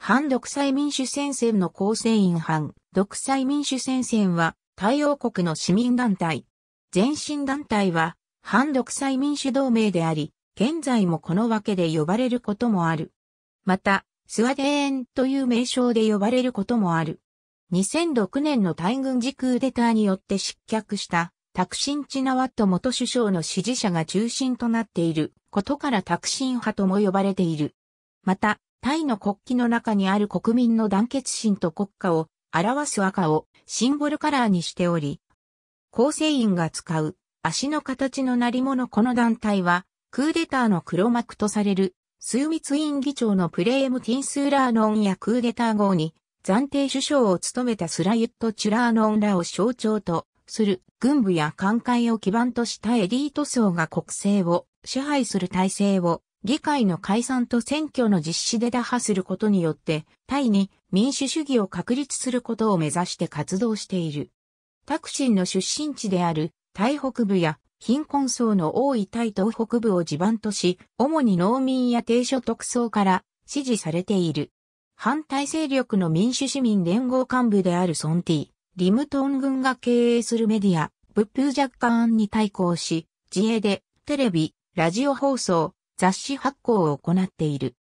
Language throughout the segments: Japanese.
反独裁民主戦線の構成員反独裁民主戦線は、太陽国の市民団体。前身団体は、反独裁民主同盟であり、現在もこのわけで呼ばれることもある。また、スワデーンという名称で呼ばれることもある。2006年の大軍時空デターによって失脚したタクシン・チナワット元首相の支持者が中心となっていることからタクシン派とも呼ばれている。また、タイの国旗の中にある国民の団結心と国家を表す赤をシンボルカラーにしており、構成員が使う足の形のなり物この団体は、クーデターの黒幕とされる、枢密院議長のプレーム・ティンスーラーノンやクーデター号に、暫定首相を務めたスラユット・チュラーノンらを象徴とする軍部や艦隊を基盤としたエリート層が国政を支配する体制を議会の解散と選挙の実施で打破することによって、タイに民主主義を確立することを目指して活動している。タクシンの出身地であるタイ北部や貧困層の多いタイ東北部を地盤とし、主に農民や低所得層から支持されている。反対勢力の民主市民連合幹部であるソンティ、リムトン軍が経営するメディア、ブップージャッカーンに対抗し、自衛でテレビ、ラジオ放送、雑誌発行を行っている。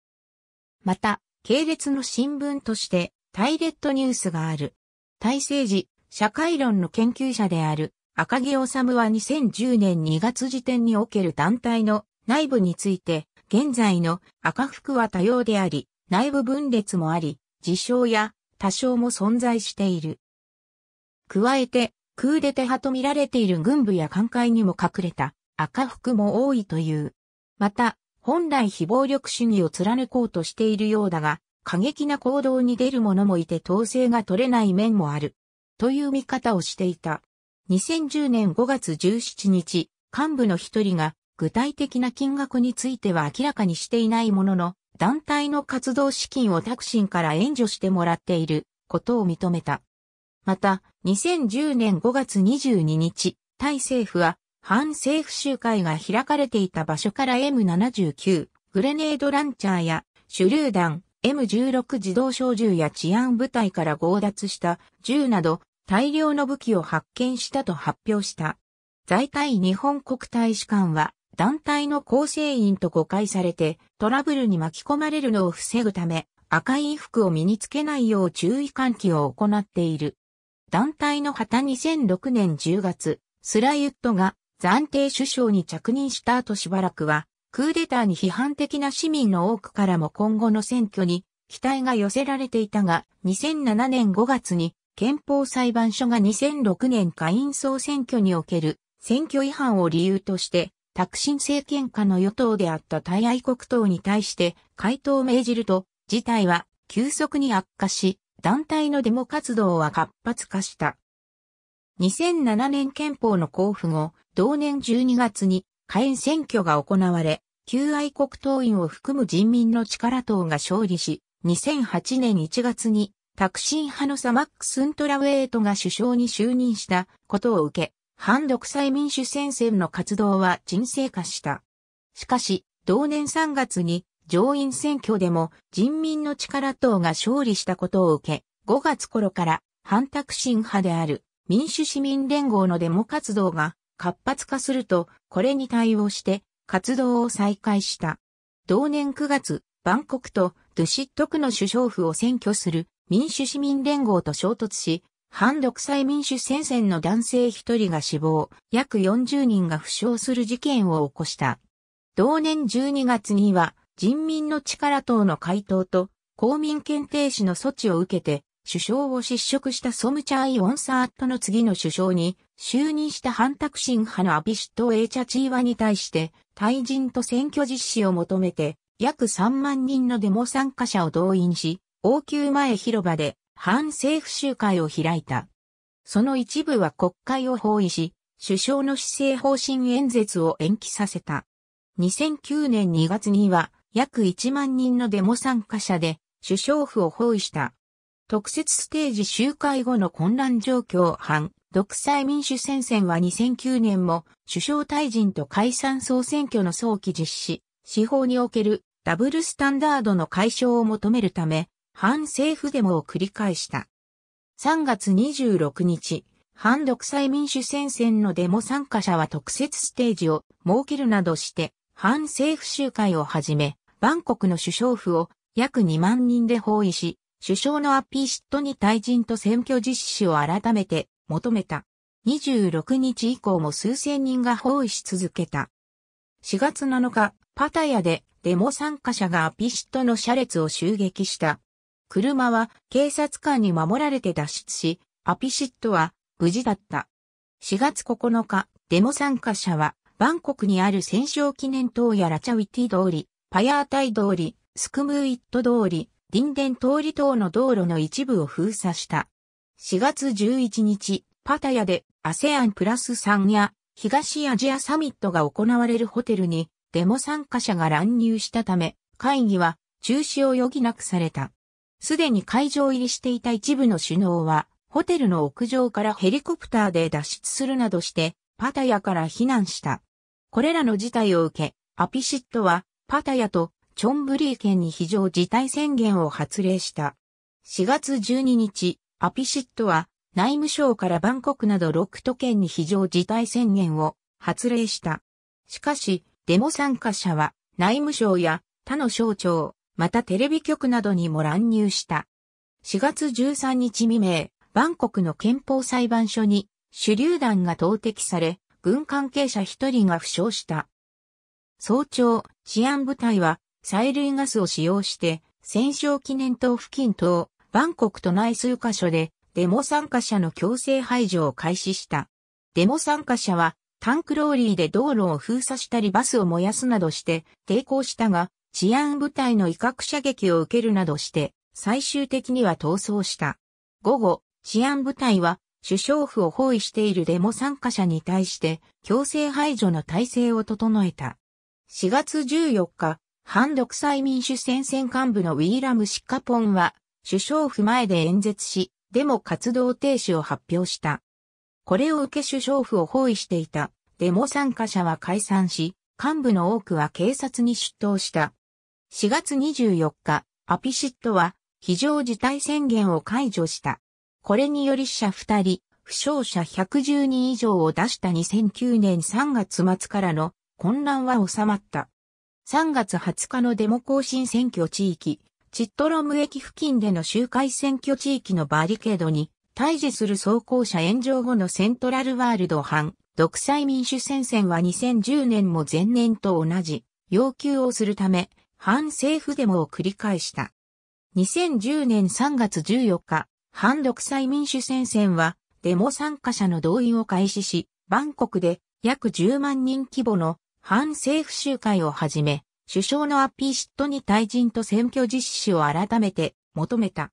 また、系列の新聞として、タイレットニュースがある。タイ政治、社会論の研究者である赤木治は2010年2月時点における団体の内部について、現在の赤服は多様であり、内部分裂もあり、自称や多少も存在している。加えて、クーデテ派と見られている軍部や艦隊にも隠れた赤服も多いという。また、本来非暴力主義を貫こうとしているようだが、過激な行動に出る者もいて統制が取れない面もある。という見方をしていた。2010年5月17日、幹部の一人が具体的な金額については明らかにしていないものの、団体の活動資金をタクシンから援助してもらっていることを認めた。また、2010年5月22日、タイ政府は反政府集会が開かれていた場所から M79、グレネードランチャーや手榴弾、M16 自動小銃や治安部隊から強奪した銃など大量の武器を発見したと発表した。在体日本国大使館は団体の構成員と誤解されてトラブルに巻き込まれるのを防ぐため赤い衣服を身につけないよう注意喚起を行っている。団体の旗2006年10月、スラユットが暫定首相に着任した後しばらくは、クーデターに批判的な市民の多くからも今後の選挙に期待が寄せられていたが、2007年5月に憲法裁判所が2006年下院総選挙における選挙違反を理由として、タクシン政権下の与党であった対愛国党に対して回答を命じると、事態は急速に悪化し、団体のデモ活動は活発化した。2007年憲法の交付後、同年12月に下院選挙が行われ、旧愛国党員を含む人民の力党が勝利し、2008年1月にタクシン派のサマックスントラウェイトが首相に就任したことを受け、反独裁民主戦線の活動は沈静化した。しかし、同年3月に上院選挙でも人民の力党が勝利したことを受け、5月頃から反タクシン派である民主市民連合のデモ活動が活発化すると、これに対応して活動を再開した。同年9月、バンコクとドゥシット区の首相府を占拠する民主市民連合と衝突し、反独裁民主戦線の男性1人が死亡、約40人が負傷する事件を起こした。同年12月には、人民の力等の回答と、公民検定士の措置を受けて、首相を失職したソムチャーイ・オンサーットの次の首相に、就任した反タクシン派のアビシット・エイチャチーワに対して、退陣と選挙実施を求めて、約3万人のデモ参加者を動員し、王宮前広場で反政府集会を開いた。その一部は国会を包囲し、首相の施政方針演説を延期させた。2009年2月には、約1万人のデモ参加者で、首相府を包囲した。特設ステージ集会後の混乱状況反、独裁民主戦線は2009年も首相退陣と解散総選挙の早期実施、司法におけるダブルスタンダードの解消を求めるため、反政府デモを繰り返した。3月26日、反独裁民主戦線のデモ参加者は特設ステージを設けるなどして、反政府集会をはじめ、バンコクの首相府を約2万人で包囲し、首相のアピーシットに退陣と選挙実施を改めて求めた。26日以降も数千人が包囲し続けた。4月7日、パタヤでデモ参加者がアピシットの車列を襲撃した。車は警察官に守られて脱出し、アピシットは無事だった。4月9日、デモ参加者はバンコクにある戦勝記念塔やラチャウィティ通り、パヤータイ通り、スクムーイット通り、林電通り等の道路の一部を封鎖した。4月11日、パタヤで ASEAN プラス3や東アジアサミットが行われるホテルにデモ参加者が乱入したため、会議は中止を余儀なくされた。すでに会場入りしていた一部の首脳は、ホテルの屋上からヘリコプターで脱出するなどして、パタヤから避難した。これらの事態を受け、アピシットは、パタヤとチョンブリー県に非常事態宣言を発令した。4月12日、アピシットは内務省からバンコクなど6都県に非常事態宣言を発令した。しかし、デモ参加者は内務省や他の省庁、またテレビ局などにも乱入した。4月13日未明、バンコクの憲法裁判所に手榴弾が投擲され、軍関係者1人が負傷した。早朝、治安部隊は催涙ガスを使用して、戦勝記念塔付近と、バンコク都内数箇所で、デモ参加者の強制排除を開始した。デモ参加者は、タンクローリーで道路を封鎖したりバスを燃やすなどして抵抗したが、治安部隊の威嚇射撃を受けるなどして、最終的には逃走した。午後、治安部隊は首相府を包囲しているデモ参加者に対して強制排除の体制を整えた。4月14日、反独裁民主戦線幹部のウィーラム・シッカポンは、首相府前で演説し、デモ活動停止を発表した。これを受け首相府を包囲していた、デモ参加者は解散し、幹部の多くは警察に出頭した。4月24日、アピシットは、非常事態宣言を解除した。これにより死者2人、負傷者110人以上を出した2009年3月末からの混乱は収まった。3月20日のデモ行進選挙地域、チットロム駅付近での集会選挙地域のバリケードに、対峙する装甲車炎上後のセントラルワールド反、独裁民主戦線は2010年も前年と同じ、要求をするため、反政府デモを繰り返した。2010年3月14日、反独裁民主戦線は、デモ参加者の動員を開始し、バンコクで約10万人規模の反政府集会をはじめ、首相のアピーシットに退陣と選挙実施を改めて求めた。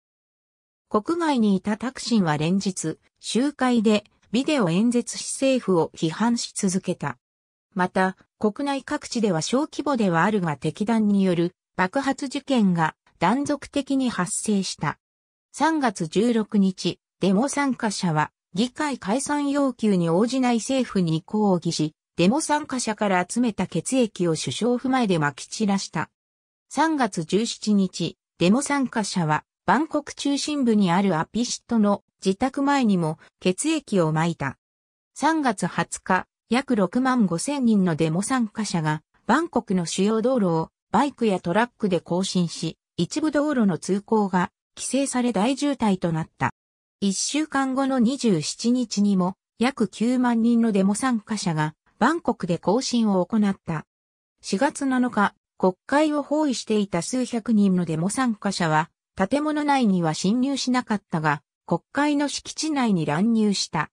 国外にいたタクシンは連日、集会でビデオ演説し政府を批判し続けた。また、国内各地では小規模ではあるが敵弾による爆発事件が断続的に発生した。3月16日、デモ参加者は議会解散要求に応じない政府に抗議し、デモ参加者から集めた血液を首相府前で撒き散らした。3月17日、デモ参加者は、バンコク中心部にあるアピシットの自宅前にも血液を撒いた。3月20日、約6万5千人のデモ参加者が、バンコクの主要道路をバイクやトラックで行進し、一部道路の通行が規制され大渋滞となった。1週間後の27日にも、約9万人のデモ参加者がバンコクで行進を行った。4月7日、国会を包囲していた数百人のデモ参加者は、建物内には侵入しなかったが、国会の敷地内に乱入した。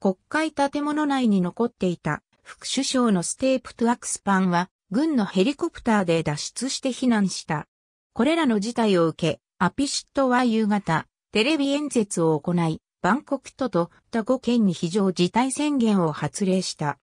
国会建物内に残っていた副首相のステープトゥアクスパンは、軍のヘリコプターで脱出して避難した。これらの事態を受け、アピシットは夕方、テレビ演説を行い、バンコクとと他5県に非常事態宣言を発令した。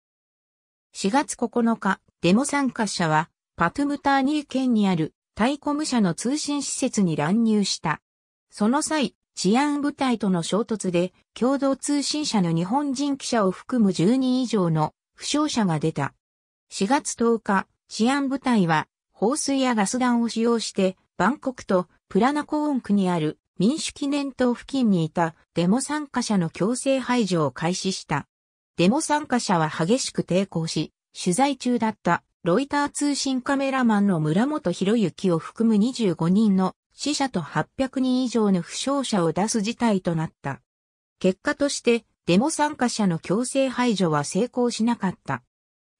4月9日、デモ参加者は、パトゥムターニー県にあるタイコム社の通信施設に乱入した。その際、治安部隊との衝突で、共同通信社の日本人記者を含む10人以上の負傷者が出た。4月10日、治安部隊は、放水やガス弾を使用して、バンコクとプラナコーン区にある民主記念塔付近にいたデモ参加者の強制排除を開始した。デモ参加者は激しく抵抗し、取材中だったロイター通信カメラマンの村本博之を含む25人の死者と800人以上の負傷者を出す事態となった。結果として、デモ参加者の強制排除は成功しなかった。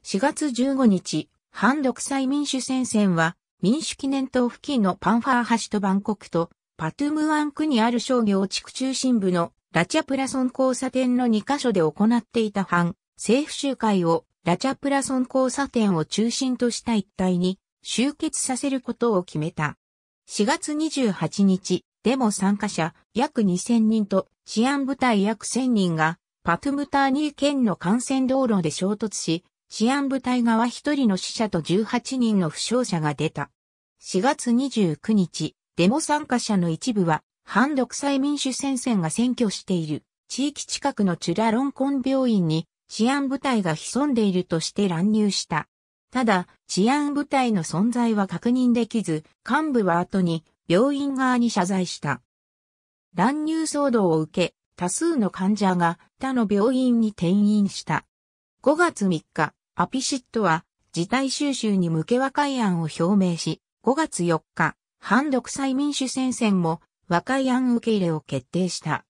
4月15日、反独裁民主戦線は、民主記念塔付近のパンファー橋とバンコクと、パトゥムワン区にある商業地区中心部のラチャプラソン交差点の2カ所で行っていた反政府集会をラチャプラソン交差点を中心とした一帯に集結させることを決めた。4月28日、デモ参加者約2000人と治安部隊約1000人がパトゥムターニー県の幹線道路で衝突し、治安部隊側1人の死者と18人の負傷者が出た。4月29日、デモ参加者の一部は反独裁民主戦線が占拠している地域近くのチュラロンコン病院に治安部隊が潜んでいるとして乱入した。ただ、治安部隊の存在は確認できず、幹部は後に病院側に謝罪した。乱入騒動を受け、多数の患者が他の病院に転院した。5月3日、アピシットは事態収集に向け和解案を表明し、5月4日、反独裁民主戦線も和解案受け入れを決定した。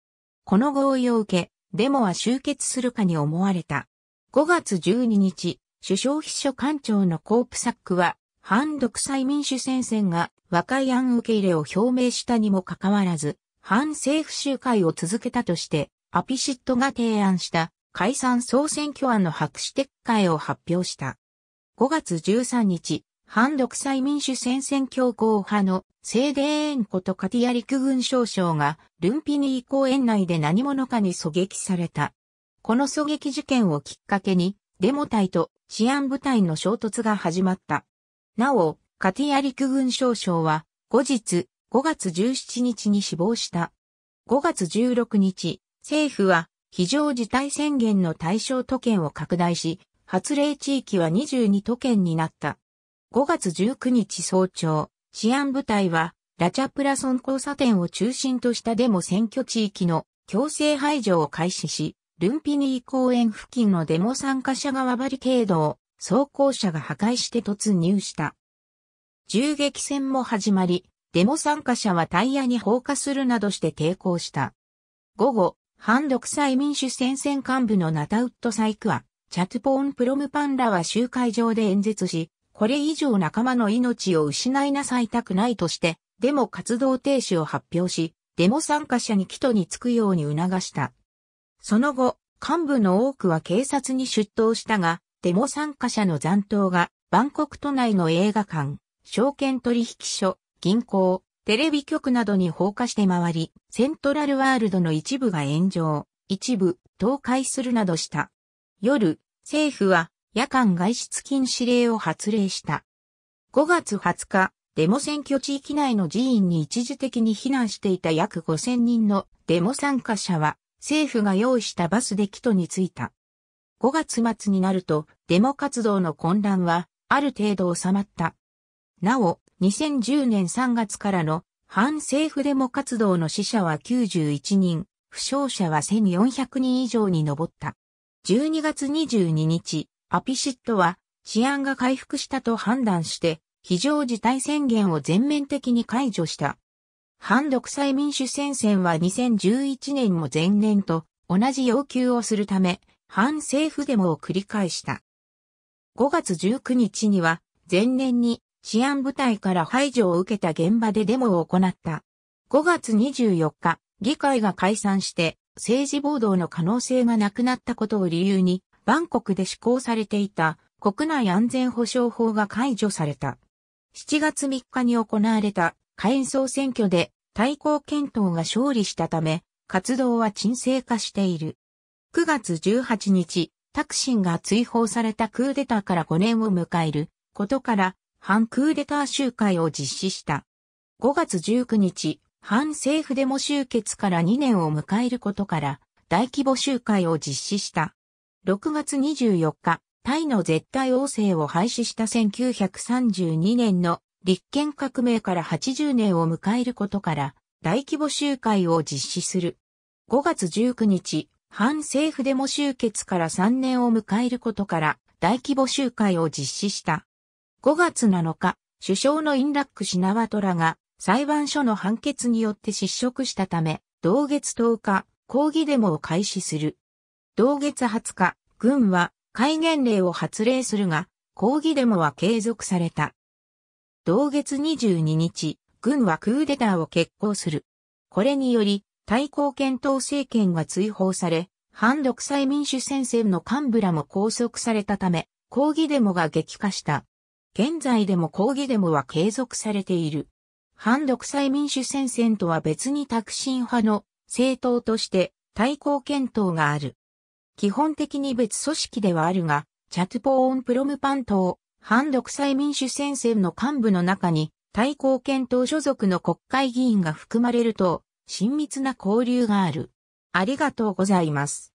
この合意を受け、デモは終結するかに思われた。5月12日、首相秘書官庁のコープサックは、反独裁民主戦線が和解案受け入れを表明したにもかかわらず、反政府集会を続けたとして、アピシットが提案した解散総選挙案の白紙撤回を発表した。5月13日、反独裁民主戦線強硬派のセーデーンことカティア陸軍少将がルンピニー公園内で何者かに狙撃された。この狙撃事件をきっかけにデモ隊と治安部隊の衝突が始まった。なお、カティア陸軍少将は後日5月17日に死亡した。5月16日、政府は非常事態宣言の対象都県を拡大し、発令地域は22都県になった。5月19日早朝、治安部隊は、ラチャプラソン交差点を中心としたデモ選挙地域の強制排除を開始し、ルンピニー公園付近のデモ参加者側バリケードを装甲車が破壊して突入した。銃撃戦も始まり、デモ参加者はタイヤに放火するなどして抵抗した。午後、反独裁民主戦線幹部のナタウッド・サイクア、チャトゥポーン・プロムパンラは集会場で演説し、これ以上仲間の命を失いなさいたくないとして、デモ活動停止を発表し、デモ参加者に帰途につくように促した。その後、幹部の多くは警察に出頭したが、デモ参加者の残党が、バンコク都内の映画館、証券取引所、銀行、テレビ局などに放火して回り、セントラルワールドの一部が炎上、一部、倒壊するなどした。夜、政府は夜間外出禁止令を発令した。5月20日、デモ選挙地域内の寺院に一時的に避難していた約5000人のデモ参加者は、政府が用意したバスで帰途に着いた。5月末になると、デモ活動の混乱は、ある程度収まった。なお、2010年3月からの反政府デモ活動の死者は91人、負傷者は1400人以上に上った。12月22日、アピシットは治安が回復したと判断して、非常事態宣言を全面的に解除した。反独裁民主戦線は2011年も前年と同じ要求をするため、反政府デモを繰り返した。5月19日には、前年に治安部隊から排除を受けた現場でデモを行った。5月24日、議会が解散して、政治暴動の可能性がなくなったことを理由に、バンコクで施行されていた国内安全保障法が解除された。7月3日に行われた下院総選挙で対抗検討が勝利したため、活動は沈静化している。9月18日、タクシンが追放されたクーデターから5年を迎えることから、反クーデター集会を実施した。5月19日、反政府デモ集結から2年を迎えることから、大規模集会を実施した。6月24日、タイの絶対王政を廃止した1932年の立憲革命から80年を迎えることから大規模集会を実施する。5月19日、反政府デモ集結から3年を迎えることから大規模集会を実施した。5月7日、首相のインラック・シナワトラが裁判所の判決によって失職したため、同月10日、抗議デモを開始する。同月20日、軍は戒厳令を発令するが、抗議デモは継続された。同月22日、軍はクーデターを決行する。これにより、対抗検討政権が追放され、反独裁民主戦線の幹部らも拘束されたため、抗議デモが激化した。現在でも抗議デモは継続されている。反独裁民主戦線とは別に革新派の政党として対抗検討がある。基本的に別組織ではあるが、チャトゥポーンプロムパン党、反独裁民主戦線の幹部の中に、対抗検討所属の国会議員が含まれると、親密な交流がある。ありがとうございます。